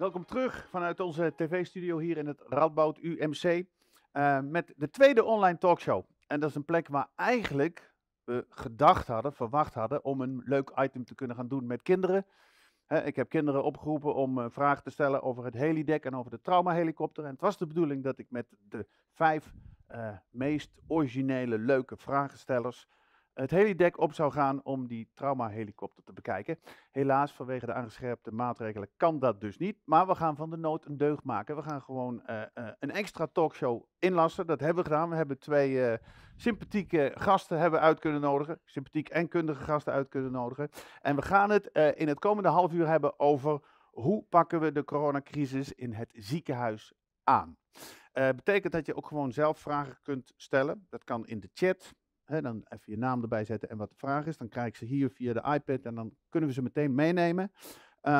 Welkom terug vanuit onze tv-studio hier in het Radboud UMC eh, met de tweede online talkshow. En dat is een plek waar eigenlijk we gedacht hadden, verwacht hadden om een leuk item te kunnen gaan doen met kinderen. ik heb kinderen opgeroepen om eh, vragen te stellen over het helidek en over de traumahelikopter. En het was de bedoeling dat ik met de vijf eh, meest originele, leuke vragenstellers het hele dek op zou gaan om die traumahelikopter te bekijken. Helaas, vanwege de aangescherpte maatregelen kan dat dus niet. Maar we gaan van de nood een deugd maken. We gaan gewoon eh, eh, een extra talkshow inlassen. Dat hebben we gedaan. We hebben twee eh, sympathieke gasten hebben uit kunnen nodigen. Sympathiek en kundige gasten uit kunnen nodigen. En we gaan het in het komende half uur hebben over hoe pakken we de coronacrisis in het ziekenhuis aan. betekent dat je ook gewoon zelf vragen kunt stellen. Dat kan in de chat hè, dan even je naam erbij zetten en wat de vraag is. Dan krijg ik ze hier via de iPad en dan kunnen we ze meteen meenemen. Um,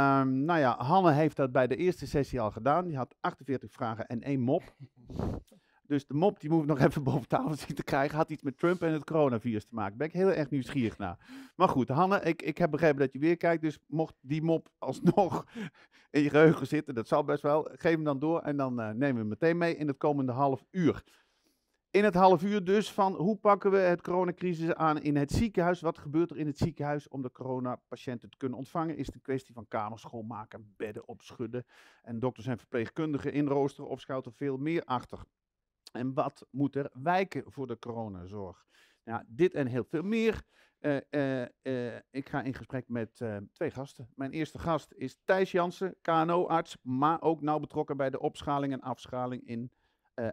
nou ja, Hanne heeft dat bij de eerste sessie al gedaan. Die had 48 vragen en één mop. Dus de mop die moet nog even boven tafel zien te krijgen. Had iets met Trump en het coronavirus te maken. Ben ik heel erg nieuwsgierig naar. Maar goed, Hanne, ik, ik heb begrepen dat je weer kijkt. Dus mocht die mop alsnog in je geheugen zitten, dat zal best wel. Geef hem dan door en dan eh, nemen we hem meteen mee in het komende half uur. In het half uur dus van hoe pakken we het coronacrisis aan in het ziekenhuis? Wat gebeurt er in het ziekenhuis om de coronapatiënten te kunnen ontvangen? Is het een kwestie van kamers schoonmaken, bedden opschudden en dokters en verpleegkundigen inroosteren of schuilt er veel meer achter? En wat moet er wijken voor de coronazorg? Nou, dit en heel veel meer. Eh, eh, eh, ik ga in gesprek met twee gasten. Mijn eerste gast is Thijs Jansen, KNO-arts, maar ook nauw betrokken bij de opschaling en afschaling in,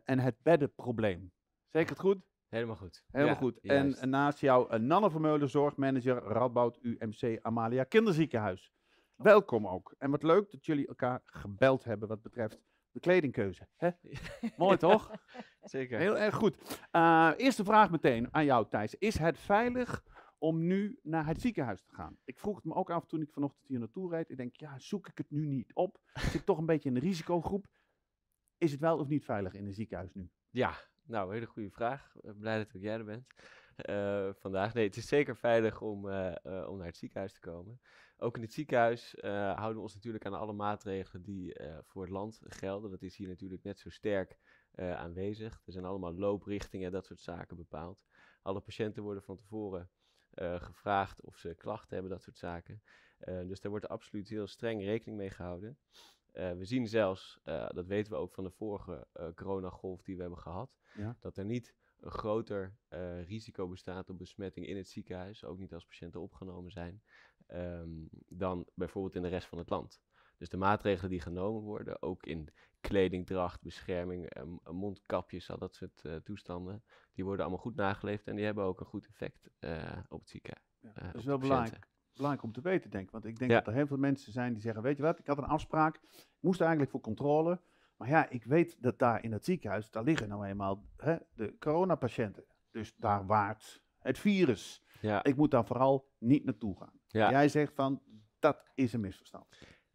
en het beddenprobleem. Zeker het goed? Helemaal goed. Helemaal goed. En naast jou eh, Nanne Vermeulen, zorgmanager Radboud UMC Amalia Kinderziekenhuis. Welkom ook. En wat leuk dat jullie elkaar gebeld hebben wat betreft de kledingkeuze. Hè? Mooi toch? Zeker. Heel erg goed. Eh, eerste vraag meteen aan jou Thijs. Is het veilig om nu naar het ziekenhuis te gaan? Ik vroeg het me ook af toen ik vanochtend hier naartoe reed. Ik denk, ja, zoek ik het nu niet op? Zit toch een beetje in de risicogroep? Is het wel of niet veilig in een ziekenhuis nu? Ja, nou, hele goede vraag. Eh, blij dat jij er bent eh, vandaag. Nee, het is zeker veilig om, eh, om naar het ziekenhuis te komen. Ook in het ziekenhuis houden we ons natuurlijk aan alle maatregelen die voor het land gelden. Dat is hier natuurlijk net zo sterk aanwezig. Er zijn allemaal looprichtingen en dat soort zaken bepaald. Alle patiënten worden van tevoren gevraagd of ze klachten hebben, dat soort zaken. dus daar wordt absoluut heel streng rekening mee gehouden. Eh, we zien zelfs, eh, dat weten we ook van de vorige uh, coronagolf die we hebben gehad, dat er niet een groter risico bestaat op besmetting in het ziekenhuis, ook niet als patiënten opgenomen zijn, ehm, dan bijvoorbeeld in de rest van het land. Dus de maatregelen die genomen worden, ook in kledingdracht, bescherming, ehm, mondkapjes, al dat soort toestanden, die worden allemaal goed nageleefd en die hebben ook een goed effect op het ziekenhuis. Ja, dat is wel belangrijk belangrijk om te weten, denk ik. Want ik denk dat er heel veel mensen zijn die zeggen, weet je wat, ik had een afspraak, ik moest eigenlijk voor controle. Maar ja, ik weet dat daar in het ziekenhuis, daar liggen nou eenmaal hè, de coronapatiënten. Dus daar waart het virus. Ja. Ik moet daar vooral niet naartoe gaan. Ja. Jij zegt van, dat is een misverstand.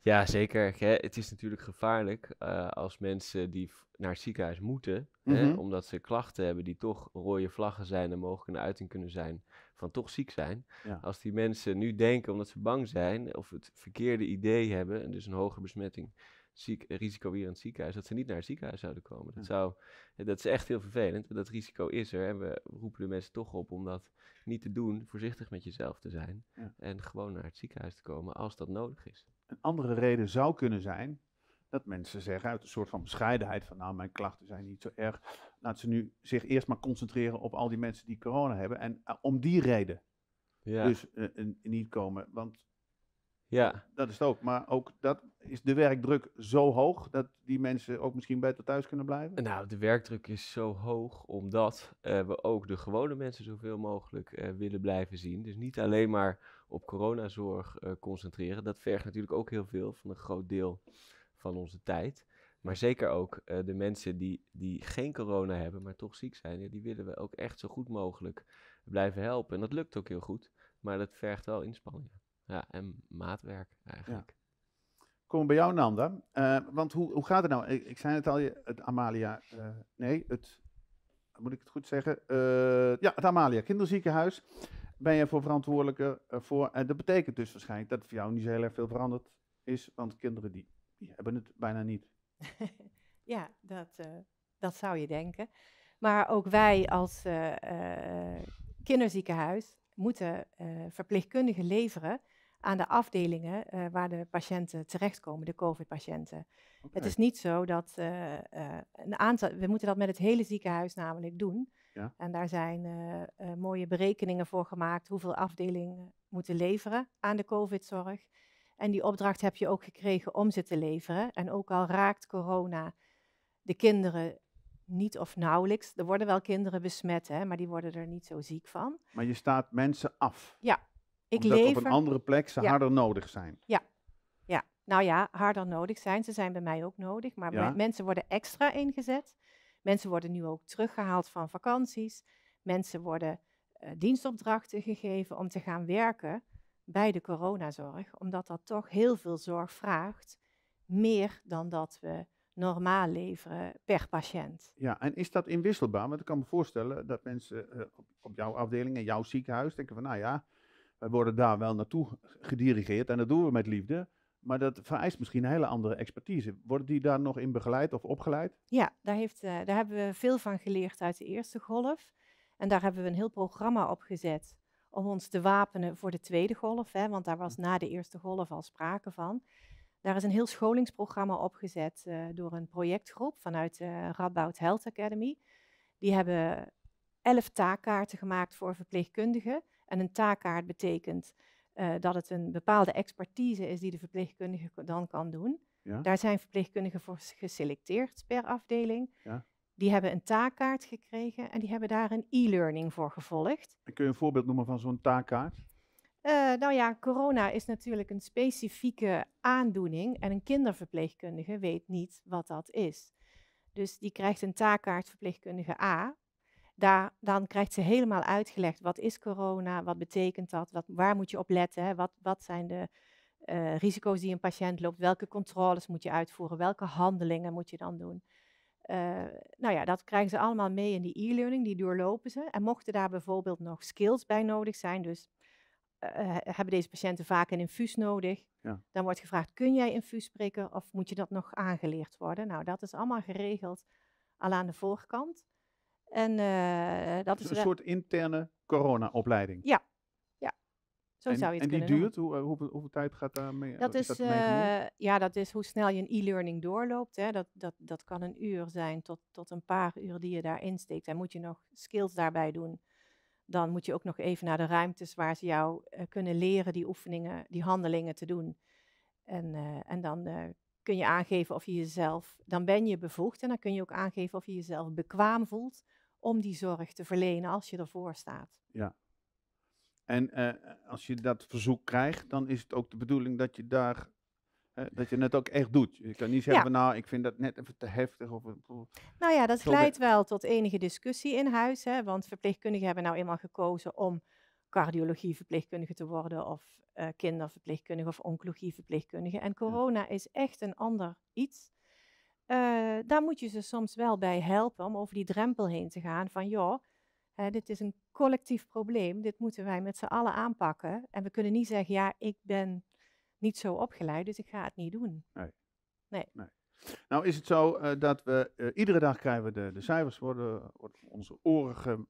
Ja, zeker. Hè. Het is natuurlijk gevaarlijk eh, als mensen die naar het ziekenhuis moeten, hè, mhm. omdat ze klachten hebben die toch rode vlaggen zijn en mogelijk een uiting kunnen zijn, van toch ziek zijn. Als die mensen nu denken omdat ze bang zijn of het verkeerde idee hebben en dus een hogere besmetting, ziek, risico weer in het ziekenhuis, dat ze niet naar het ziekenhuis zouden komen. Dat, zou, dat is echt heel vervelend, dat risico is er en we roepen de mensen toch op om dat niet te doen, voorzichtig met jezelf te zijn en gewoon naar het ziekenhuis te komen als dat nodig is. Een andere reden zou kunnen zijn dat mensen zeggen uit een soort van bescheidenheid van nou mijn klachten zijn niet zo erg, Laat ze nu zich eerst maar concentreren op al die mensen die corona hebben. En eh, om die reden ja. dus eh, eh, niet komen. Want ja. dat is het ook. Maar ook dat is de werkdruk zo hoog dat die mensen ook misschien beter thuis kunnen blijven? Nou, de werkdruk is zo hoog omdat we ook de gewone mensen zoveel mogelijk willen blijven zien. Dus niet alleen maar op coronazorg concentreren. Dat vergt natuurlijk ook heel veel van een groot deel van onze tijd. Maar zeker ook eh, de mensen die, die geen corona hebben, maar toch ziek zijn, ja, die willen we ook echt zo goed mogelijk blijven helpen. En dat lukt ook heel goed, maar dat vergt wel inspanning. Ja, en maatwerk eigenlijk. Ja. Kom bij jou, Nanda. Eh, want hoe, hoe gaat het nou? Ik, zei het al, het Amalia. Eh, nee, het. Moet ik het goed zeggen? ja, het Amalia Kinderziekenhuis. Ben je voor verantwoordelijke voor. En dat betekent dus waarschijnlijk dat het voor jou niet zo heel erg veel veranderd is. Want kinderen die, die hebben het bijna niet. ja, dat, eh, dat zou je denken. Maar ook wij als eh, eh, kinderziekenhuis moeten verpleegkundigen leveren aan de afdelingen waar de patiënten terechtkomen, de COVID-patiënten. Het is niet zo dat een aantal, we moeten dat met het hele ziekenhuis namelijk doen. Ja. En daar zijn mooie berekeningen voor gemaakt hoeveel afdelingen moeten leveren aan de COVID-zorg. En die opdracht heb je ook gekregen om ze te leveren. En ook al raakt corona de kinderen niet of nauwelijks. Er worden wel kinderen besmet, hè, maar die worden er niet zo ziek van. Maar je staat mensen af. Ja. Ik omdat lever... op een andere plek ze harder nodig zijn. Ja. ja. Nou ja, harder nodig zijn. Ze zijn bij mij ook nodig. Maar mensen worden extra ingezet. Mensen worden nu ook teruggehaald van vakanties. Mensen worden eh, dienstopdrachten gegeven om te gaan werken bij de coronazorg, omdat dat toch heel veel zorg vraagt, meer dan dat we normaal leveren per patiënt. Ja, en is dat inwisselbaar? Want ik kan me voorstellen dat mensen eh, eh, op, jouw afdeling, in jouw ziekenhuis, denken van, nou ja, wij worden daar wel naartoe gedirigeerd en dat doen we met liefde. Maar dat vereist misschien een hele andere expertise. Worden die daar nog in begeleid of opgeleid? Ja, daar, heeft, eh, daar hebben we veel van geleerd uit de eerste golf. En daar hebben we een heel programma op gezet om ons te wapenen voor de tweede golf, hè, want daar was hm. na de eerste golf al sprake van. Daar is een heel scholingsprogramma opgezet eh, door een projectgroep vanuit de eh, Radboud Health Academy. Die hebben elf taakkaarten gemaakt voor verpleegkundigen. En een taakkaart betekent eh, dat het een bepaalde expertise is die de verpleegkundige dan kan doen. Ja. Daar zijn verpleegkundigen voor geselecteerd per afdeling. Ja. Die hebben een taakkaart gekregen en die hebben daar een e-learning voor gevolgd. kun je een voorbeeld noemen van zo'n taakkaart? Eh, nou ja, corona is natuurlijk een specifieke aandoening en een kinderverpleegkundige weet niet wat dat is. Dus die krijgt een taakkaart verpleegkundige A. Daar, dan krijgt ze helemaal uitgelegd wat is corona, wat betekent dat, wat, waar moet je op letten, hè, wat, wat zijn de eh, risico's die een patiënt loopt, welke controles moet je uitvoeren, welke handelingen moet je dan doen. Eh, nou ja, dat krijgen ze allemaal mee in die e-learning, die doorlopen ze. En mochten daar bijvoorbeeld nog skills bij nodig zijn, dus eh, eh, hebben deze patiënten vaak een infuus nodig, ja. dan wordt gevraagd, kun jij infuus prikken of moet je dat nog aangeleerd worden? Nou, dat is allemaal geregeld al aan de voorkant. En, dat dus is een soort interne corona-opleiding. Ja, en, die duurt? Hoe, eh, hoe, hoeveel tijd gaat daarmee? Dat is, eh, ja, dat is hoe snel je een e-learning doorloopt. Hè. Dat, dat, dat kan een uur zijn tot, tot een paar uur die je daarin steekt. En moet je nog skills daarbij doen. Dan moet je ook nog even naar de ruimtes waar ze jou eh, kunnen leren die oefeningen, die handelingen te doen. En, en dan kun je aangeven of je jezelf, dan ben je bevoegd en dan kun je ook aangeven of je jezelf bekwaam voelt om die zorg te verlenen als je ervoor staat. Ja, en eh, als je dat verzoek krijgt, dan is het ook de bedoeling dat je daar dat je het ook echt doet. Je kan niet zeggen, ja. nou, ik vind dat net even te heftig. Of, eh, nou ja, dat leidt wel tot enige discussie in huis. Hè, want verpleegkundigen hebben nou eenmaal gekozen om cardiologieverpleegkundige te worden... of eh, kinderverpleegkundige of oncologieverpleegkundige. En corona is echt een ander iets. Uh, daar moet je ze soms wel bij helpen om over die drempel heen te gaan van... joh, dit is een collectief probleem, dit moeten wij met z'n allen aanpakken. En we kunnen niet zeggen, ja, ik ben niet zo opgeleid, dus ik ga het niet doen. Nee. nee. Nou is het zo eh, dat we, eh, iedere dag krijgen we de, de cijfers, worden, worden onze oren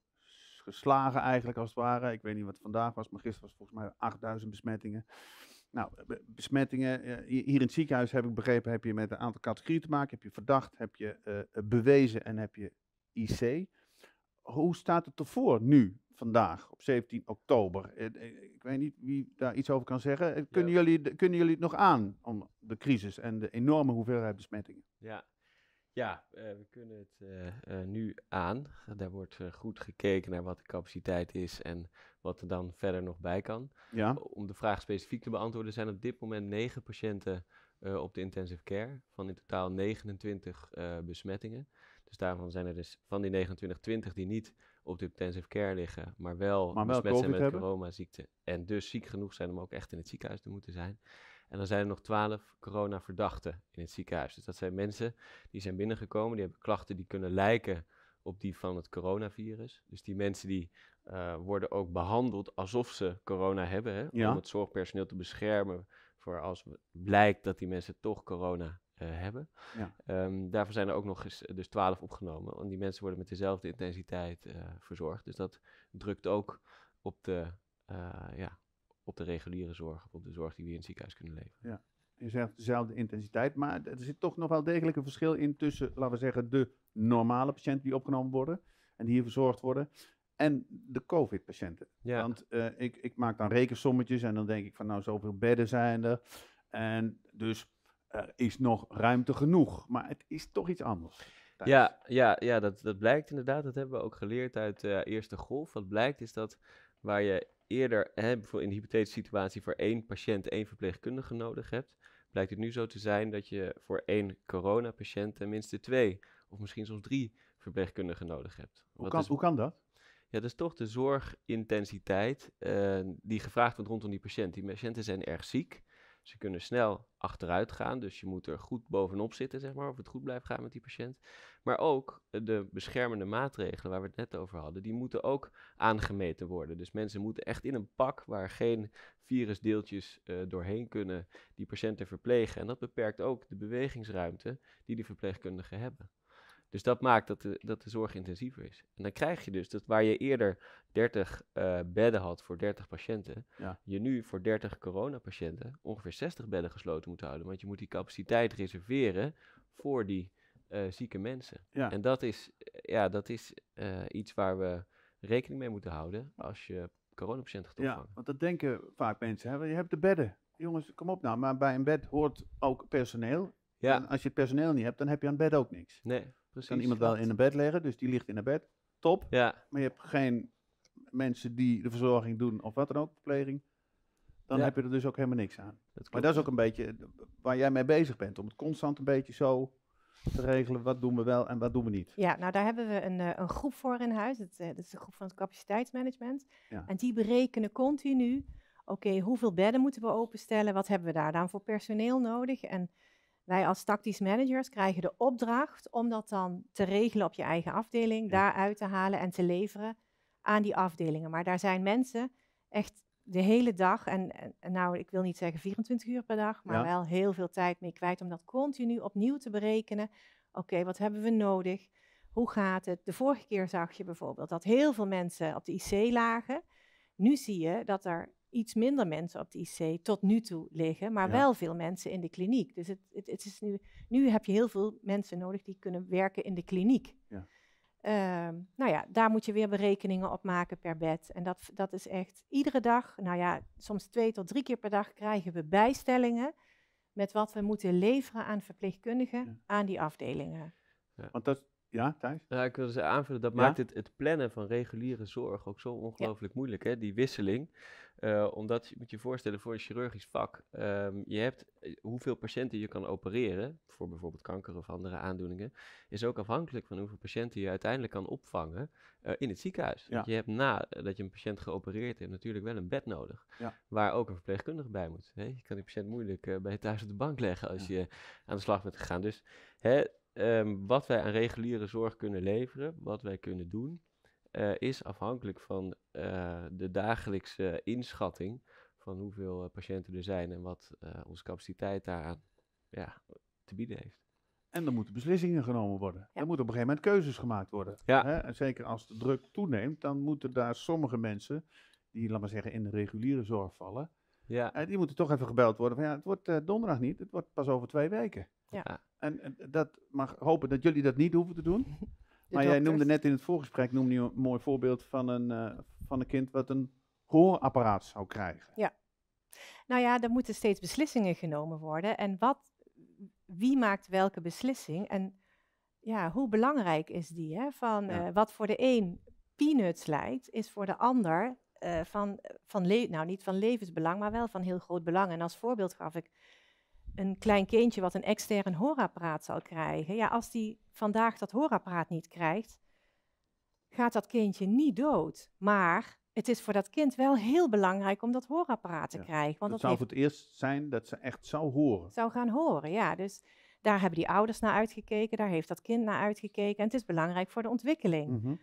geslagen eigenlijk als het ware. Ik weet niet wat vandaag was, maar gisteren was volgens mij 8000 besmettingen. Nou, besmettingen, eh, hier in het ziekenhuis heb ik begrepen, heb je met een aantal categorieën te maken. Heb je verdacht, heb je bewezen en heb je IC hoe staat het ervoor nu, vandaag, op 17 oktober? Eh, eh, ik weet niet wie daar iets over kan zeggen. Eh, kunnen, jullie, kunnen jullie het nog aan, om de crisis en de enorme hoeveelheid besmettingen? Ja, ja we kunnen het nu aan. Daar wordt goed gekeken naar wat de capaciteit is en wat er dan verder nog bij kan. Ja. Om de vraag specifiek te beantwoorden, zijn op dit moment negen patiënten op de intensive care, van in totaal 29 besmettingen. Dus daarvan zijn er dus van die 29, 20 die niet op de intensive care liggen, maar wel, maar dus wel besmet zijn met coronaziekte. En dus ziek genoeg zijn om ook echt in het ziekenhuis te moeten zijn. En dan zijn er nog 12 corona-verdachten in het ziekenhuis. Dus dat zijn mensen die zijn binnengekomen, die hebben klachten die kunnen lijken op die van het coronavirus. Dus die mensen die eh, worden ook behandeld alsof ze corona hebben, om het zorgpersoneel te beschermen voor als blijkt dat die mensen toch corona eh, hebben. Ja. Ehm, zijn er ook nog eens eh, dus twaalf opgenomen. en die mensen worden met dezelfde intensiteit eh, verzorgd. Dus dat drukt ook op de, ja, op de reguliere zorg, op de zorg die we in het ziekenhuis kunnen leveren. Ja. Je zegt dezelfde intensiteit, maar er zit toch nog wel degelijk een verschil in tussen, laten we zeggen, de normale patiënten die opgenomen worden en die hier verzorgd worden, en de COVID-patiënten. Ja. Want ik, ik maak dan rekensommetjes en dan denk ik van nou, zoveel bedden zijn er. En dus er eh, is nog ruimte genoeg. Maar het is toch iets anders. Ja, ja, ja dat, dat blijkt inderdaad. Dat hebben we ook geleerd uit de eh, eerste golf. Wat blijkt is dat waar je eerder, hè, bijvoorbeeld in de hypothetische situatie, voor één patiënt één verpleegkundige nodig hebt, blijkt het nu zo te zijn dat je voor één coronapatiënt tenminste twee of misschien soms drie verpleegkundigen nodig hebt. Hoe kan, dus hoe kan dat? Ja, dat is toch de zorgintensiteit eh, die gevraagd wordt rondom die patiënt. Die patiënten zijn erg ziek. Ze kunnen snel achteruit gaan, dus je moet er goed bovenop zitten, zeg maar, of het goed blijft gaan met die patiënt. Maar ook eh, de beschermende maatregelen waar we het net over hadden, die moeten ook aangemeten worden. Dus mensen moeten echt in een pak waar geen virusdeeltjes eh, doorheen kunnen die patiënten verplegen. En dat beperkt ook de bewegingsruimte die die verpleegkundigen hebben. Dus dat maakt dat de, dat de zorg intensiever is. En dan krijg je dus dat waar je eerder 30 eh, bedden had voor 30 patiënten, je nu voor 30 coronapatiënten ongeveer 60 bedden gesloten moet houden. Want je moet die capaciteit reserveren voor die eh, zieke mensen. Ja. En dat is, ja, dat is eh, iets waar we rekening mee moeten houden als je coronapatiënten gaat opvangen. Ja, want dat denken vaak mensen. Hè? Je hebt de bedden. Jongens, kom op nou. Maar bij een bed hoort ook personeel. Ja. En als je het personeel niet hebt, dan heb je aan het bed ook niks. Nee. Precies. Kan iemand wel in een bed leggen, dus die ligt in een bed. Top. Ja. Maar je hebt geen mensen die de verzorging doen of wat dan ook, verpleging. Dan heb je er dus ook helemaal niks aan. maar dat is ook een beetje eh, waar jij mee bezig bent. Om het constant een beetje zo te regelen. Wat doen we wel en wat doen we niet? Ja, nou daar hebben we een, eh, een groep voor in huis. Dat, eh, dat, is de groep van het capaciteitsmanagement. En die berekenen continu. Oké, hoeveel bedden moeten we openstellen? Wat hebben we daar dan voor personeel nodig? En wij als tactisch managers krijgen de opdracht om dat dan te regelen op je eigen afdeling, daaruit te halen en te leveren aan die afdelingen. Maar daar zijn mensen echt de hele dag, en, nou ik wil niet zeggen 24 uur per dag, maar wel heel veel tijd mee kwijt om dat continu opnieuw te berekenen. Oké, wat hebben we nodig? Hoe gaat het? De vorige keer zag je bijvoorbeeld dat heel veel mensen op de IC lagen. Nu zie je dat er iets minder mensen op de IC tot nu toe liggen, maar wel veel mensen in de kliniek. Dus het, het, het, is nu, nu heb je heel veel mensen nodig die kunnen werken in de kliniek. Ja. Ehm, nou ja, daar moet je weer berekeningen op maken per bed. En dat, dat is echt iedere dag, nou ja, soms twee tot drie keer per dag krijgen we bijstellingen met wat we moeten leveren aan verpleegkundigen aan die afdelingen. Want dat, ja, Thijs? Ja, ik wil ze aanvullen, dat maakt het, het plannen van reguliere zorg ook zo ongelooflijk moeilijk, hè? die wisseling. Eh, omdat, je moet je voorstellen, voor een chirurgisch vak, ehm, je hebt eh, hoeveel patiënten je kan opereren, voor bijvoorbeeld kanker of andere aandoeningen, is ook afhankelijk van hoeveel patiënten je uiteindelijk kan opvangen eh, in het ziekenhuis. Want je hebt nadat je een patiënt geopereerd hebt natuurlijk wel een bed nodig, ja. waar ook een verpleegkundige bij moet. Hè? Je kan die patiënt moeilijk bij thuis op de bank leggen als je aan de slag bent gegaan. Dus hè, ehm, wat wij aan reguliere zorg kunnen leveren, wat wij kunnen doen, eh, is afhankelijk van eh, de dagelijkse inschatting van hoeveel eh, patiënten er zijn en wat onze capaciteit daaraan ja, te bieden heeft. En er moeten beslissingen genomen worden. Er moeten op een gegeven moment keuzes gemaakt worden. Ja. Hè? En zeker als de druk toeneemt, dan moeten daar sommige mensen, die laten we zeggen in de reguliere zorg vallen, ja. die moeten toch even gebeld worden van ja, het wordt donderdag niet, het wordt pas over twee weken. Ja. en, dat mag hopen dat jullie dat niet hoeven te doen. Maar jij noemde net in het voorgesprek noemde je een mooi voorbeeld van een, eh, van een kind wat een hoorapparaat zou krijgen. Ja. Nou ja, er moeten steeds beslissingen genomen worden. En wat, wie maakt welke beslissing? En ja, hoe belangrijk is die? Hè? Van, eh, wat voor de een peanuts lijkt, is voor de ander uh, van, van nou niet van levensbelang, maar wel van heel groot belang. En als voorbeeld gaf ik een klein kindje wat een extern hoorapparaat zal krijgen, ja, als die vandaag dat hoorapparaat niet krijgt, gaat dat kindje niet dood. Maar het is voor dat kind wel heel belangrijk om dat hoorapparaat te krijgen. Want het zou voor het eerst zijn dat ze echt zou horen. Zou gaan horen, ja. Dus daar hebben die ouders naar uitgekeken, daar heeft dat kind naar uitgekeken. En het is belangrijk voor de ontwikkeling. Mhm.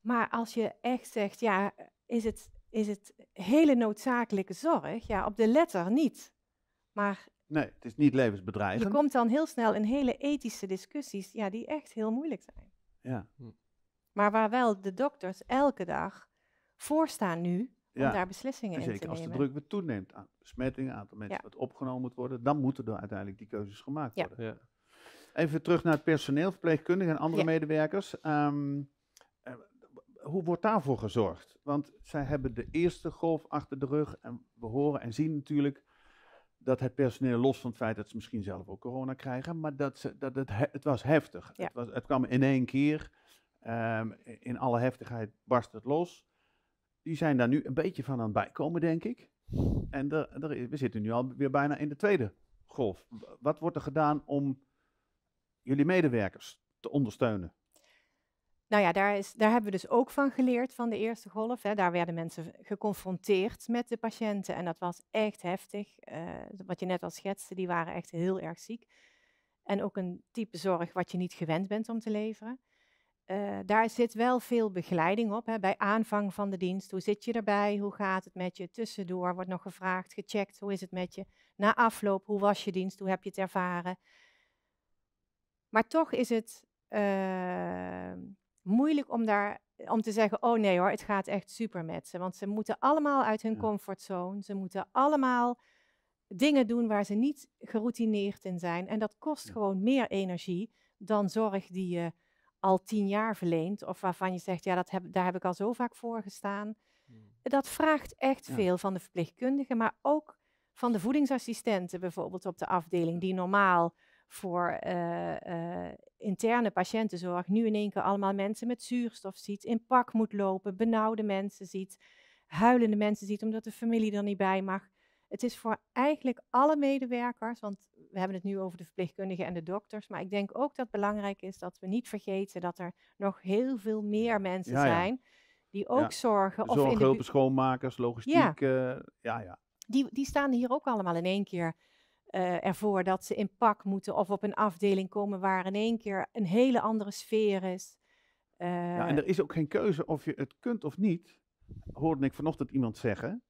Maar als je echt zegt, ja, is het, is het hele noodzakelijke zorg? Ja, op de letter niet. Maar nee, het is niet levensbedreigend. Je komt dan heel snel in hele ethische discussies, ja, die echt heel moeilijk zijn. Ja. Hm. Maar waar wel de dokters elke dag voor staan nu om daar beslissingen in te nemen. Zeker als de druk weer toeneemt aan besmettingen, aantal mensen ja. wat opgenomen moet worden, dan moeten er uiteindelijk die keuzes gemaakt ja. worden. Even terug naar het personeel, verpleegkundigen en andere medewerkers. Ehm, eh, hoe wordt daarvoor gezorgd? Want zij hebben de eerste golf achter de rug en we horen en zien natuurlijk dat het personeel, los van het feit dat ze misschien zelf ook corona krijgen, maar dat ze, dat het, het was heftig. Het, was, het kwam in één keer, ehm, in alle heftigheid barst het los. Die zijn daar nu een beetje van aan het bijkomen, denk ik. En er, er, we zitten nu al weer bijna in de tweede golf. Wat wordt er gedaan om jullie medewerkers te ondersteunen? nou ja, daar, is, daar hebben we dus ook van geleerd van de eerste golf. Hè. Daar werden mensen geconfronteerd met de patiënten en dat was echt heftig. Eh, wat je net al schetste, die waren echt heel erg ziek. En ook een type zorg wat je niet gewend bent om te leveren. Eh, daar zit wel veel begeleiding op hè. bij aanvang van de dienst. Hoe zit je erbij? Hoe gaat het met je? Tussendoor wordt nog gevraagd, gecheckt, hoe is het met je? Na afloop, hoe was je dienst? Hoe heb je het ervaren? Maar toch is het eh, moeilijk om, daar, om te zeggen, oh nee hoor, het gaat echt super met ze. Want ze moeten allemaal uit hun comfortzone. Ze moeten allemaal dingen doen waar ze niet geroutineerd in zijn. En dat kost gewoon meer energie dan zorg die je al tien jaar verleent. Of waarvan je zegt, ja, dat heb, daar heb ik al zo vaak voor gestaan. Mm. Dat vraagt echt veel van de verpleegkundige, maar ook van de voedingsassistenten bijvoorbeeld op de afdeling, die normaal voor eh, eh, interne patiëntenzorg nu in één keer allemaal mensen met zuurstof ziet, in pak moet lopen, benauwde mensen ziet, huilende mensen ziet omdat de familie er niet bij mag. Het is voor eigenlijk alle medewerkers, want we hebben het nu over de verpleegkundigen en de dokters, maar ik denk ook dat het belangrijk is dat we niet vergeten dat er nog heel veel meer mensen zijn die ook zorgen. Zorg, of in de schoonmakers, logistiek, ja, eh, ja. ja. Die, die staan hier ook allemaal in één keer eh, ervoor dat ze in pak moeten of op een afdeling komen waar in één keer een hele andere sfeer is. ja, eh, en er is ook geen keuze of je het kunt of niet, hoorde ik vanochtend iemand zeggen,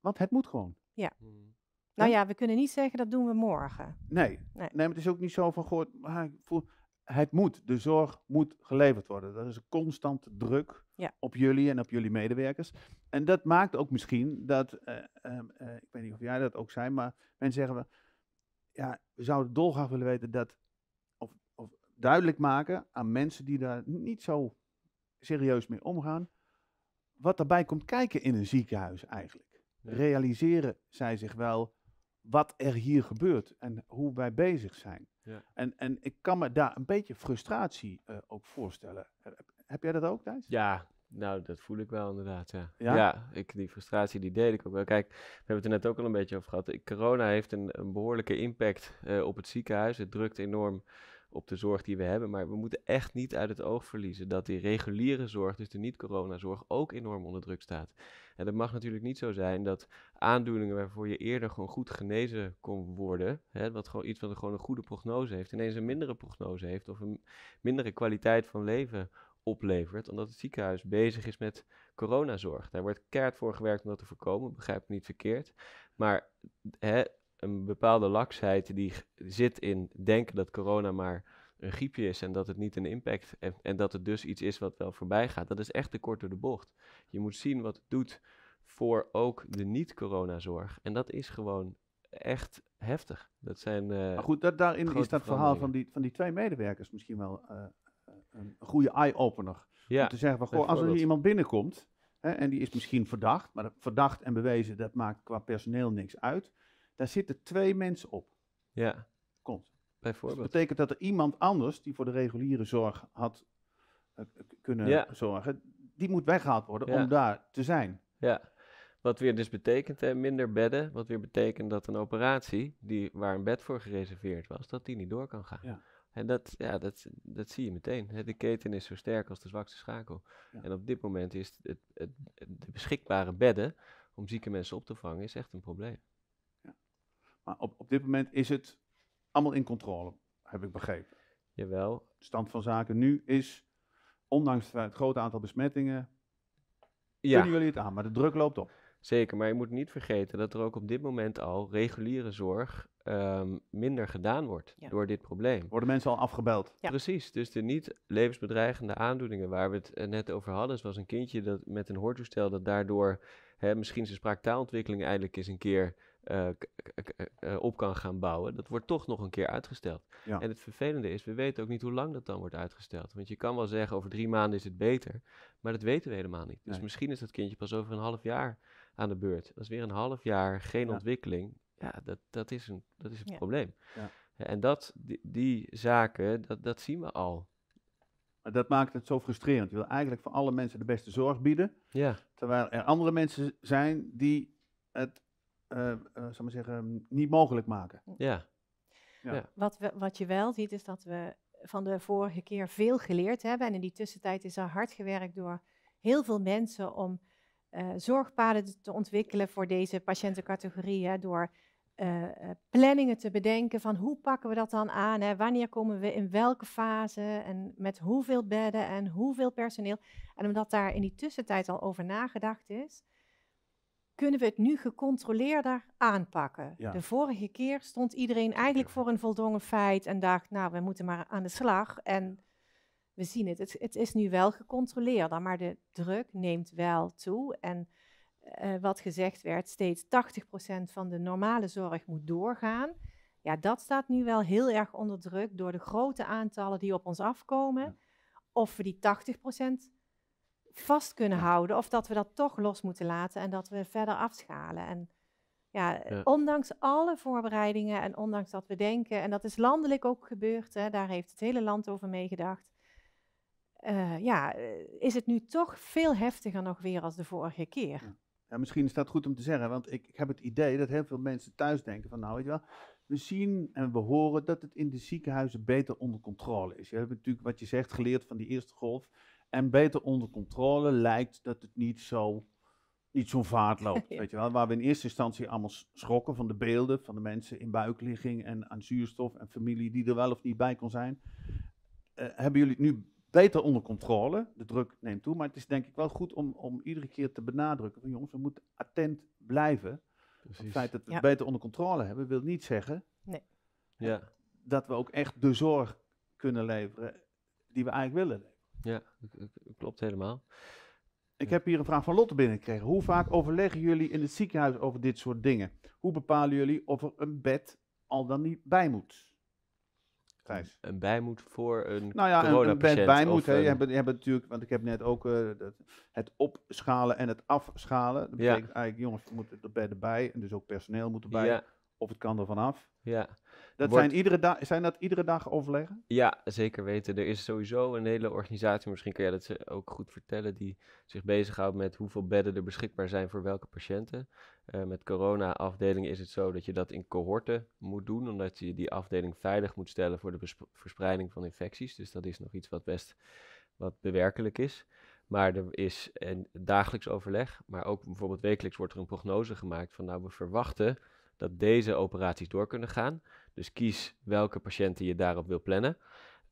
want het moet gewoon. Ja. Hmm. Nou ja, we kunnen niet zeggen dat doen we morgen. Nee, nee. maar het is ook niet zo van, goh, ah, het moet, de zorg moet geleverd worden. Dat is een constant druk op jullie en op jullie medewerkers. En dat maakt ook misschien dat, eh, ehm, ik weet niet of jij dat ook zei, maar mensen zeggen, we ja, we zouden dolgraag willen weten dat, of, of duidelijk maken aan mensen die daar niet zo serieus mee omgaan, wat daarbij komt kijken in een ziekenhuis eigenlijk. Realiseren zij zich wel wat er hier gebeurt en hoe wij bezig zijn. Ja. En, en ik kan me daar een beetje frustratie uh, eh, ook voorstellen. Heb, heb jij dat ook, Thijs? Ja, nou, dat voel ik wel inderdaad, ja. Ja? ik, die frustratie die deed ik ook wel. Kijk, we hebben het er net ook al een beetje over gehad. Corona heeft een, behoorlijke impact eh, op het ziekenhuis. Het drukt enorm op de zorg die we hebben. Maar we moeten echt niet uit het oog verliezen dat die reguliere zorg, dus de niet corona zorg, ook enorm onder druk staat. En dat mag natuurlijk niet zo zijn dat aandoeningen waarvoor je eerder gewoon goed genezen kon worden, hè, wat gewoon iets wat gewoon een goede prognose heeft, ineens een mindere prognose heeft of een mindere kwaliteit van leven oplevert, omdat het ziekenhuis bezig is met coronazorg. Daar wordt keihard voor gewerkt om dat te voorkomen, begrijp ik niet verkeerd. Maar hè, een bepaalde laksheid die zit in denken dat corona maar een griepje is en dat het niet een impact heeft en dat het dus iets is wat wel voorbij gaat. Dat is echt te kort door de bocht. Je moet zien wat het doet voor ook de niet-coronazorg. En dat is gewoon echt heftig. Dat zijn. Eh, maar goed, daarin is dat verhaal van die, van die twee medewerkers misschien wel eh, een goede eye-opener. om te zeggen van, als er iemand binnenkomt, hè, en die is misschien verdacht, maar verdacht en bewezen, dat maakt qua personeel niks uit. Daar zitten twee mensen op. Ja. Komt. Bijvoorbeeld. Dus dat betekent dat er iemand anders, die voor de reguliere zorg had eh, kunnen zorgen, die moet weggehaald worden om daar te zijn. Ja. Wat weer dus betekent, hè, minder bedden, wat weer betekent dat een operatie die, waar een bed voor gereserveerd was, dat die niet door kan gaan. Ja. En dat, ja, dat, dat zie je meteen. De keten is zo sterk als de zwakste schakel. En op dit moment is het, het, het, de beschikbare bedden om zieke mensen op te vangen is echt een probleem. Ja. Maar op, op dit moment is het allemaal in controle, heb ik begrepen. Jawel. De stand van zaken nu is, ondanks het grote aantal besmettingen, ja. kunnen jullie het aan, maar de druk loopt op. Zeker, maar je moet niet vergeten dat er ook op dit moment al reguliere zorg Ehm, minder gedaan wordt door dit probleem. Worden mensen al afgebeld? Precies, dus de niet levensbedreigende aandoeningen waar we het eh, net over hadden, zoals een kindje dat met een hoortoestel dat daardoor hè, misschien zijn spraaktaalontwikkeling eindelijk eens een keer eh, eh, op kan gaan bouwen, dat wordt toch nog een keer uitgesteld. En het vervelende is, we weten ook niet hoe lang dat dan wordt uitgesteld. Want je kan wel zeggen, over drie maanden is het beter, maar dat weten we helemaal niet. Dus misschien is dat kindje pas over een half jaar aan de beurt. Dat is weer een half jaar geen ontwikkeling ja, dat, dat is een, dat is een probleem. Ja. En dat, die, zaken, dat, dat zien we al. Dat maakt het zo frustrerend. Je wil eigenlijk voor alle mensen de beste zorg bieden. Ja. Terwijl er andere mensen zijn die het, uh, uh, maar zeggen, niet mogelijk maken. Ja. ja. Wat, wat je wel ziet is dat we van de vorige keer veel geleerd hebben. En in die tussentijd is er hard gewerkt door heel veel mensen om eh, zorgpaden te ontwikkelen voor deze patiëntencategorieën door eh, eh, planningen te bedenken van hoe pakken we dat dan aan? Hè, wanneer komen we in welke fase en met hoeveel bedden en hoeveel personeel? En omdat daar in die tussentijd al over nagedacht is, kunnen we het nu gecontroleerder aanpakken. De vorige keer stond iedereen eigenlijk voor een voldongen feit en dacht, nou, we moeten maar aan de slag. En we zien het. het. het. is nu wel gecontroleerd, maar de druk neemt wel toe. En eh, wat gezegd werd, steeds 80% van de normale zorg moet doorgaan. Ja, dat staat nu wel heel erg onder druk door de grote aantallen die op ons afkomen. Of we die 80% vast kunnen houden, of dat we dat toch los moeten laten en dat we verder afschalen. En ja, ja, ondanks alle voorbereidingen en ondanks dat we denken, en dat is landelijk ook gebeurd, hè, daar heeft het hele land over meegedacht, eh, ja, eh, is het nu toch veel heftiger nog weer als de vorige keer. Ja. misschien is dat goed om te zeggen, want ik, ik, heb het idee dat heel veel mensen thuis denken van nou weet je wel, we zien en we horen dat het in de ziekenhuizen beter onder controle is. Je hebt natuurlijk wat je zegt geleerd van die eerste golf en beter onder controle lijkt dat het niet zo niet zo'n vaart loopt, weet je wel. Waar we in eerste instantie allemaal schrokken van de beelden van de mensen in buikligging en aan zuurstof en familie die er wel of niet bij kon zijn. Eh, hebben jullie het nu beter onder controle. De druk neemt toe, maar het is denk ik wel goed om, om iedere keer te benadrukken van jongens, we moeten attent blijven. Het feit dat we het beter onder controle hebben, wil niet zeggen nee. ja. dat we ook echt de zorg kunnen leveren die we eigenlijk willen leveren. Ja, klopt helemaal. Ik heb hier een vraag van Lotte binnengekregen. Hoe vaak overleggen jullie in het ziekenhuis over dit soort dingen? Hoe bepalen jullie of er een bed al dan niet bij moet? Thijs. Een moet voor een Nou ja, een, een bij moet. Je, hebt, je hebt natuurlijk, want ik heb net ook eh, het opschalen en het afschalen. Dat betekent ja. eigenlijk, jongens, moet er bij En dus ook personeel moet erbij. Ja. Of het kan er vanaf. Ja. Dat zijn, iedere zijn dat iedere dag overleggen? Ja, zeker weten. Er is sowieso een hele organisatie, misschien kun jij dat eh, ook goed vertellen, die zich bezighoudt met hoeveel bedden er beschikbaar zijn voor welke patiënten. Eh, met corona-afdelingen is het zo dat je dat in cohorten moet doen, omdat je die afdeling veilig moet stellen voor de verspreiding van infecties. Dus dat is nog iets wat best wat bewerkelijk is. Maar er is een dagelijks overleg, maar ook bijvoorbeeld wekelijks wordt er een prognose gemaakt van nou we verwachten dat deze operaties door kunnen gaan. Dus kies welke patiënten je daarop wil plannen.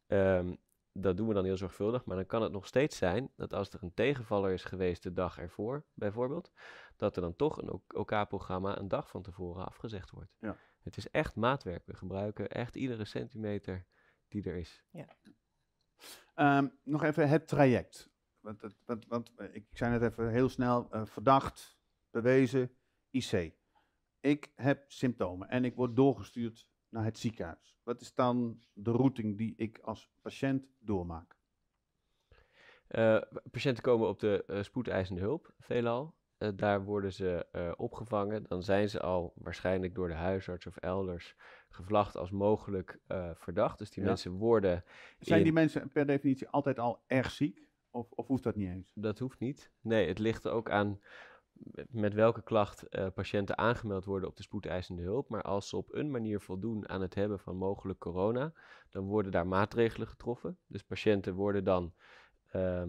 Ehm, dat doen we dan heel zorgvuldig, maar dan kan het nog steeds zijn dat als er een tegenvaller is geweest de dag ervoor, bijvoorbeeld, dat er dan toch een OK-programma een dag van tevoren afgezegd wordt. Ja. Het is echt maatwerk. We gebruiken echt iedere centimeter die er is. Ja. Ehm, nog even het traject. Want, want, want, eh, ik zei net even heel snel, eh, verdacht, bewezen, IC. Ik heb symptomen en ik word doorgestuurd naar het ziekenhuis? Wat is dan de routing die ik als patiënt doormaak? Eh, patiënten komen op de uh, spoedeisende hulp, veelal. Eh, daar worden ze opgevangen. Dan zijn ze al waarschijnlijk door de huisarts of elders gevlacht als mogelijk verdacht. Dus die mensen worden. Zijn die mensen per definitie altijd al erg ziek? Of, of hoeft dat niet eens? Dat hoeft niet. Nee, het ligt ook aan met welke klacht uh, patiënten aangemeld worden op de spoedeisende hulp. Maar als ze op een manier voldoen aan het hebben van mogelijk corona, dan worden daar maatregelen getroffen. Dus patiënten worden dan ehm,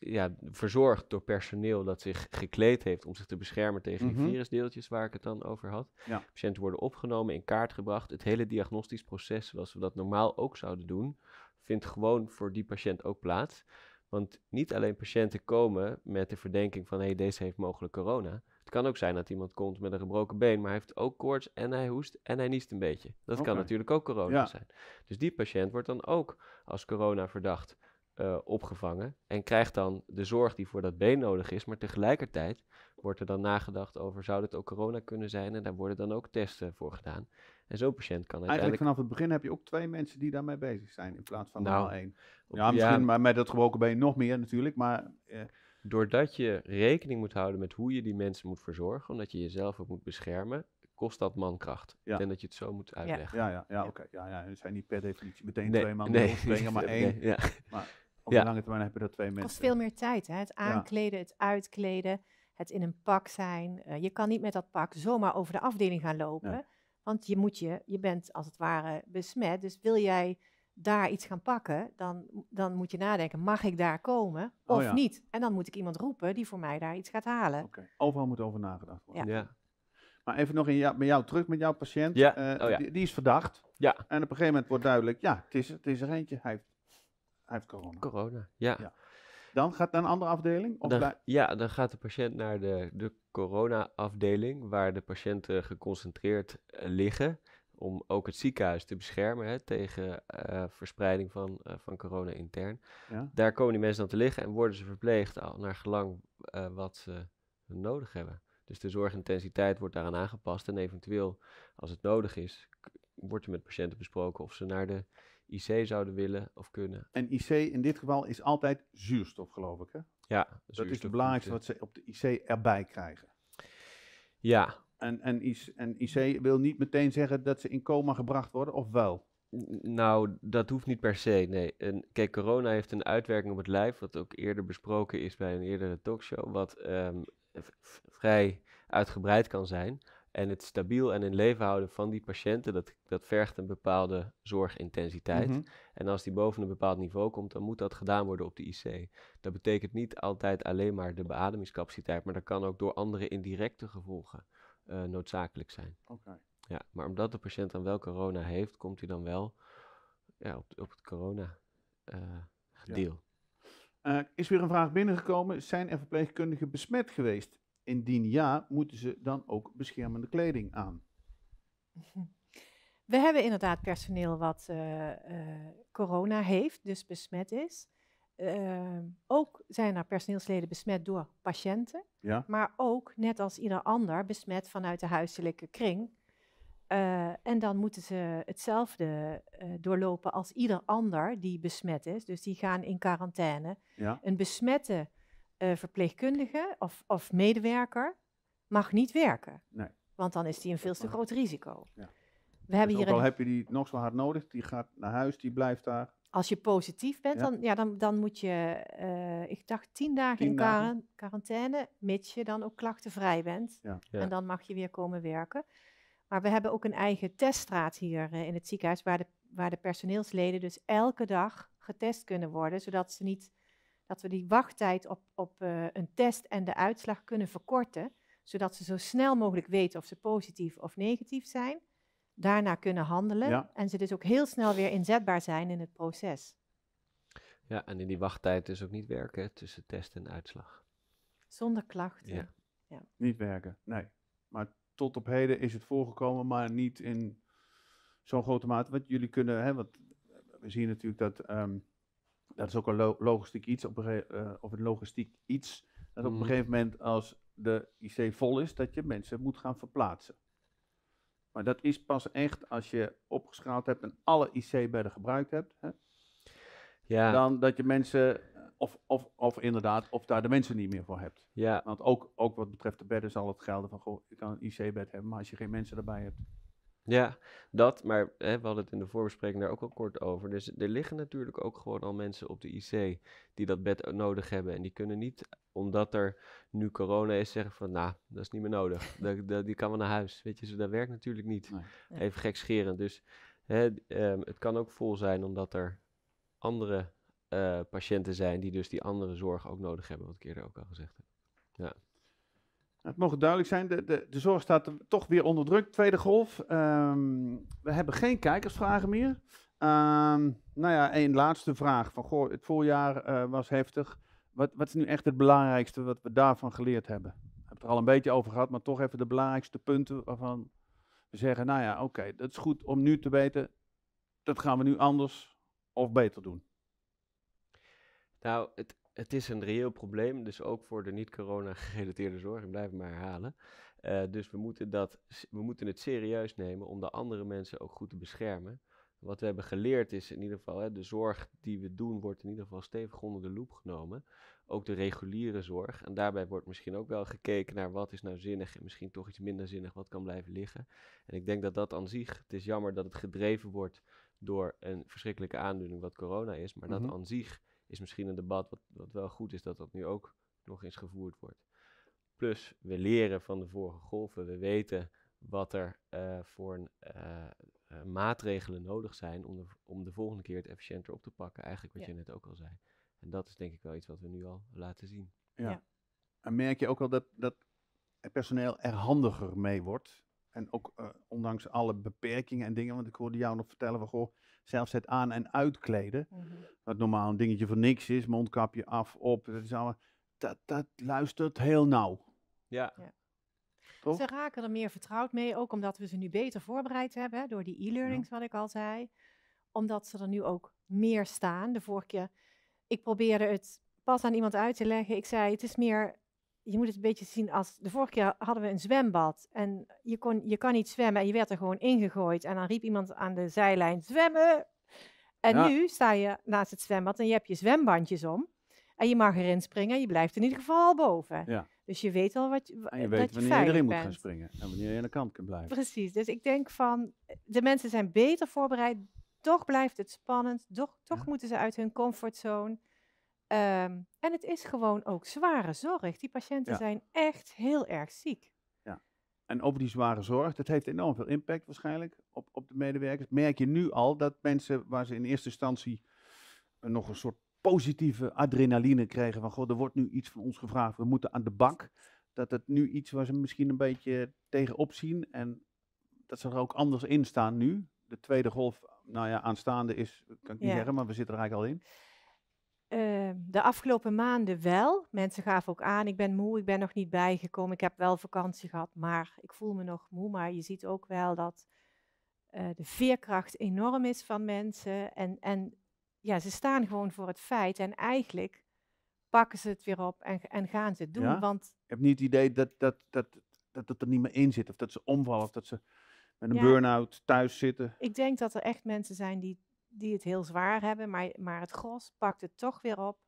ja, verzorgd door personeel dat zich gekleed heeft om zich te beschermen tegen die mhm. virusdeeltjes waar ik het dan over had. Patiënten worden opgenomen, in kaart gebracht. Het hele diagnostisch proces, zoals we dat normaal ook zouden doen, vindt gewoon voor die patiënt ook plaats. Want niet alleen patiënten komen met de verdenking van hé, hey, deze heeft mogelijk corona. Het kan ook zijn dat iemand komt met een gebroken been, maar hij heeft ook koorts en hij hoest en hij niest een beetje. Dat kan natuurlijk ook corona zijn. Dus die patiënt wordt dan ook als corona verdacht eh, opgevangen en krijgt dan de zorg die voor dat been nodig is, maar tegelijkertijd wordt er dan nagedacht over, zou het ook corona kunnen zijn? En daar worden dan ook testen voor gedaan. En zo'n patiënt kan uiteindelijk... Eigenlijk vanaf het begin heb je ook twee mensen die daarmee bezig zijn, in plaats van nou, één. Ja, misschien maar met dat gebroken been nog meer natuurlijk, maar... Eh. Doordat je rekening moet houden met hoe je die mensen moet verzorgen, omdat je jezelf ook moet beschermen, kost dat mankracht. En Ik denk dat je het zo moet uitleggen. Ja, ja, ja, ja oké. Ja, ja, het zijn niet per definitie meteen twee mannen nee. springen, maar één. ja. Maar op de lange termijn heb je dat twee mensen. Het kost veel meer tijd, hè? Het aankleden, het uitkleden het in een pak zijn. Eh, je kan niet met dat pak zomaar over de afdeling gaan lopen. Want je, moet je, je bent als het ware besmet. Dus wil jij daar iets gaan pakken, dan, dan moet je nadenken, mag ik daar komen oh of niet? En dan moet ik iemand roepen die voor mij daar iets gaat halen. Overal moet over nagedacht worden. Ja. Maar even nog een jou, met jou terug, met jouw patiënt. Ja. Eh, oh die, is verdacht. Ja. En op een gegeven moment wordt duidelijk, ja, het is, het is er eentje. Hij heeft, hij heeft corona. Corona, ja. Dan gaat naar een andere afdeling? ja, dan gaat de patiënt naar de, de corona-afdeling, waar de patiënten geconcentreerd eh, liggen. Om ook het ziekenhuis te beschermen hè, tegen eh, verspreiding van, eh, van corona intern. Ja. Daar komen die mensen dan te liggen en worden ze verpleegd al naar gelang wat ze nodig hebben. Dus de zorgintensiteit wordt daaraan aangepast. En eventueel, als het nodig is, wordt er met patiënten besproken of ze naar de IC zouden willen of kunnen. En IC in dit geval is altijd zuurstof, geloof ik. Hè? Ja, dat is het belangrijkste wat ze op de IC erbij krijgen. Ja. En, en, IC, en IC wil niet meteen zeggen dat ze in coma gebracht worden, of wel? Nou, dat hoeft niet per se, nee. En, kijk, corona heeft een uitwerking op het lijf, wat ook eerder besproken is bij een eerdere talkshow, wat ehm, vrij uitgebreid kan zijn. En het stabiel en in leven houden van die patiënten, dat, dat vergt een bepaalde zorgintensiteit. Mhm. En als die boven een bepaald niveau komt, dan moet dat gedaan worden op de IC. Dat betekent niet altijd alleen maar de beademingscapaciteit, maar dat kan ook door andere indirecte gevolgen eh, noodzakelijk zijn. Ja, maar omdat de patiënt dan wel corona heeft, komt hij dan wel ja, op, op het corona-deel. Eh, eh, is weer een vraag binnengekomen. Zijn er verpleegkundigen besmet geweest? Indien ja, moeten ze dan ook beschermende kleding aan? We hebben inderdaad personeel wat eh, eh, corona heeft, dus besmet is. Eh, ook zijn er personeelsleden besmet door patiënten, maar ook, net als ieder ander, besmet vanuit de huiselijke kring. en dan moeten ze hetzelfde doorlopen als ieder ander die besmet is. Dus die gaan in quarantaine. Een besmette eh, verpleegkundige of, of, medewerker mag niet werken. Nee. Want dan is die een veel te groot risico. Ja. We dus hebben hier al een... heb je die nog zo hard nodig, die gaat naar huis, die blijft daar. Als je positief bent, Dan, ja, dan, dan moet je, eh, ik dacht, tien dagen in quarantaine, mits je dan ook klachtenvrij bent. Ja. En dan mag je weer komen werken. Maar we hebben ook een eigen teststraat hier eh, in het ziekenhuis, waar de, waar de personeelsleden dus elke dag getest kunnen worden, zodat ze niet dat we die wachttijd op, op eh, een test en de uitslag kunnen verkorten, zodat ze zo snel mogelijk weten of ze positief of negatief zijn, daarna kunnen handelen en ze dus ook heel snel weer inzetbaar zijn in het proces. Ja, en in die wachttijd dus ook niet werken tussen test en uitslag. Zonder klachten. Ja. Niet werken, nee. Maar tot op heden is het voorgekomen, maar niet in zo'n grote mate. Want jullie kunnen, hè, want we zien natuurlijk dat ehm, dat is ook een logistiek iets, op een eh, of een logistiek iets, dat op een mhm. gegeven moment als de IC vol is, dat je mensen moet gaan verplaatsen. Maar dat is pas echt als je opgeschaald hebt en alle IC-bedden gebruikt hebt. Hè, ja. Dan dat je mensen, eh, of, of, of inderdaad, of daar de mensen niet meer voor hebt. Ja. Want ook, ook wat betreft de bedden zal het gelden van, goh, je kan een IC-bed hebben, maar als je geen mensen erbij hebt, ja, dat, maar hè, we hadden het in de voorbespreking daar ook al kort over. Dus er liggen natuurlijk ook gewoon al mensen op de IC die dat bed nodig hebben. En die kunnen niet, omdat er nu corona is, zeggen van, nou, dat is niet meer nodig. die kan wel naar huis. Weet je, zo, dat werkt natuurlijk niet. Even gekscherend. Dus hè, ehm, het kan ook vol zijn omdat er andere eh, patiënten zijn die dus die andere zorg ook nodig hebben, wat ik eerder ook al gezegd heb. Ja. Het mogen duidelijk zijn, de, de, de zorg staat toch weer onder druk. Tweede golf. Ehm, we hebben geen kijkersvragen meer. Um, nou ja, één laatste vraag. Van, goh, het voorjaar eh, was heftig. Wat, wat is nu echt het belangrijkste wat we daarvan geleerd hebben? We hebben het er al een beetje over gehad, maar toch even de belangrijkste punten waarvan we zeggen, nou ja, oké, dat is goed om nu te weten, dat gaan we nu anders of beter doen. Nou, het het is een reëel probleem, dus ook voor de niet-corona gerelateerde zorg. Ik blijf het maar herhalen. Eh, dus we moeten, dat, we moeten het serieus nemen om de andere mensen ook goed te beschermen. Wat we hebben geleerd is in ieder geval, hè, de zorg die we doen wordt in ieder geval stevig onder de loep genomen. Ook de reguliere zorg. En daarbij wordt misschien ook wel gekeken naar wat is nou zinnig en misschien toch iets minder zinnig, wat kan blijven liggen. En ik denk dat dat aan zich, het is jammer dat het gedreven wordt door een verschrikkelijke aandoening wat corona is, maar dat mhm. aan zich is misschien een debat wat, wat wel goed is dat dat nu ook nog eens gevoerd wordt. Plus, we leren van de vorige golven. We weten wat er eh, voor een, eh, eh, maatregelen nodig zijn om de, volgende keer het efficiënter op te pakken. Eigenlijk wat je net ook al zei. En dat is denk ik wel iets wat we nu al laten zien. Ja. En merk je ook wel dat, dat het personeel er handiger mee wordt? en ook eh, ondanks alle beperkingen en dingen, want ik hoorde jou nog vertellen van goh, zelfs het aan- en uitkleden, mhm. wat normaal een dingetje voor niks is, mondkapje af, op, dat, dat, dat luistert heel nauw. Ja. Ze raken er meer vertrouwd mee, ook omdat we ze nu beter voorbereid hebben door die e-learnings, wat ik al zei. Omdat ze er nu ook meer staan. De vorige keer, ik probeerde het pas aan iemand uit te leggen. Ik zei, het is meer je moet het een beetje zien als. De vorige keer hadden we een zwembad. En je, kon, je kan niet zwemmen. En je werd er gewoon ingegooid. En dan riep iemand aan de zijlijn: zwemmen! En nu sta je naast het zwembad en je hebt je zwembandjes om. En je mag erin springen. je blijft in ieder geval boven. Ja. Dus je weet al wat je. En je weet wanneer je, erin moet gaan springen. En wanneer je aan de kant kunt blijven. Precies. Dus ik denk van. De mensen zijn beter voorbereid. Toch blijft het spannend. Toch, toch moeten ze uit hun comfortzone. Ehm, en het is gewoon ook zware zorg. Die patiënten zijn echt heel erg ziek. Ja. En op die zware zorg, dat heeft enorm veel impact waarschijnlijk op, op de medewerkers. Merk je nu al dat mensen waar ze in eerste instantie eh, nog een soort positieve adrenaline krijgen van god, er wordt nu iets van ons gevraagd, we moeten aan de bak. Dat het nu iets waar ze misschien een beetje tegenop zien en dat ze er ook anders in staan nu. De tweede golf, nou ja, aanstaande is, kan ik niet zeggen, maar we zitten er eigenlijk al in. Ehm, de afgelopen maanden wel. Mensen gaven ook aan, ik ben moe, ik ben nog niet bijgekomen. Ik heb wel vakantie gehad, maar ik voel me nog moe. Maar je ziet ook wel dat eh, de veerkracht enorm is van mensen. En, en ja, ze staan gewoon voor het feit. En eigenlijk pakken ze het weer op en, en gaan ze het doen. Want ik heb niet het idee dat dat, dat, dat dat er niet meer in zit. Of dat ze omvallen, of dat ze met een burn-out thuis zitten. Ik denk dat er echt mensen zijn die die het heel zwaar hebben, maar, maar het gros pakt het toch weer op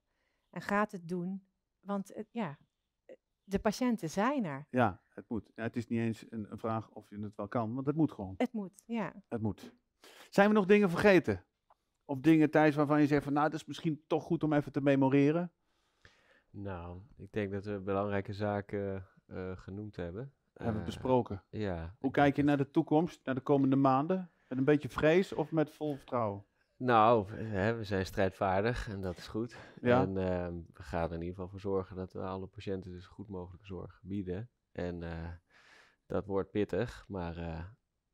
en gaat het doen. Want eh, ja, eh, de patiënten zijn er. Ja, het moet. Ja, het is niet eens een, vraag of je het wel kan, want het moet gewoon. Het moet, ja. Het moet. Zijn we nog dingen vergeten? Of dingen, thuis waarvan je zegt van nou, dat is misschien toch goed om even te memoreren? Nou, ik denk dat we belangrijke zaken eh, genoemd hebben. Hebben we besproken. Ja. Hoe kijk je naar de toekomst, naar de komende maanden? Met een beetje vrees of met vol vertrouwen? Nou, hè, we zijn strijdvaardig en dat is goed. En ehm, we gaan er in ieder geval voor zorgen dat we alle patiënten dus goed mogelijke zorg bieden. En eh, dat wordt pittig, maar eh,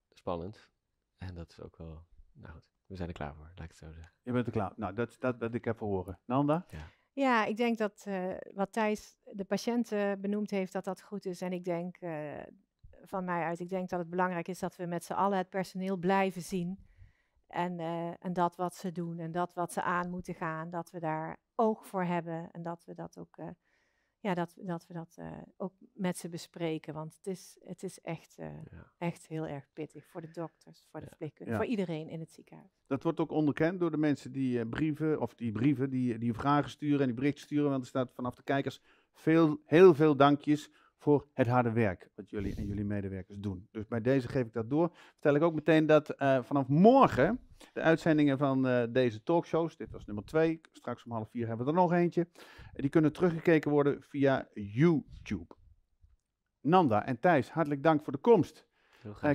spannend. En dat is ook wel, nou goed, we zijn er klaar voor, laat ik het zo zeggen. Je bent er klaar, nou dat, dat, dat ik heb horen. Nanda? Ja. ja. ik denk dat eh, wat Thijs de patiënten benoemd heeft, dat dat goed is. En ik denk van mij uit, ik denk dat het belangrijk is dat we met z'n allen het personeel blijven zien en, eh, en dat wat ze doen en dat wat ze aan moeten gaan, dat we daar oog voor hebben en dat we dat ook, eh, ja, dat, dat we dat eh, ook met ze bespreken. Want het is, het is echt, echt heel erg pittig voor de dokters, voor de verpleegkundigen, voor iedereen in het ziekenhuis. Dat wordt ook onderkend door de mensen die brieven, of die brieven, die, die vragen sturen en die berichten sturen. Want er staat vanaf de kijkers veel, heel veel dankjes voor het harde werk wat jullie en jullie medewerkers doen. Dus bij deze geef ik dat door. Vertel ik ook meteen dat eh, vanaf morgen de uitzendingen van eh, deze talkshows, dit was nummer twee, straks om half vier hebben we er nog eentje, eh, die kunnen teruggekeken worden via YouTube. Nanda en Thijs, hartelijk dank voor de komst.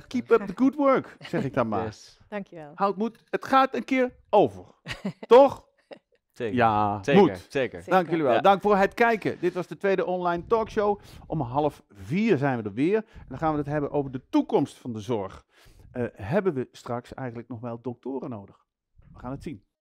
keep up the good work, zeg ik dan maar. Yes. Dankjewel. Houd moed, het gaat een keer over. Toch? Zeker. Ja, zeker, moet. Zeker. Dank jullie wel. Dank voor het kijken. Dit was de tweede online talkshow. Om half vier zijn we er weer. En dan gaan we het hebben over de toekomst van de zorg. Eh, hebben we straks eigenlijk nog wel doktoren nodig? We gaan het zien.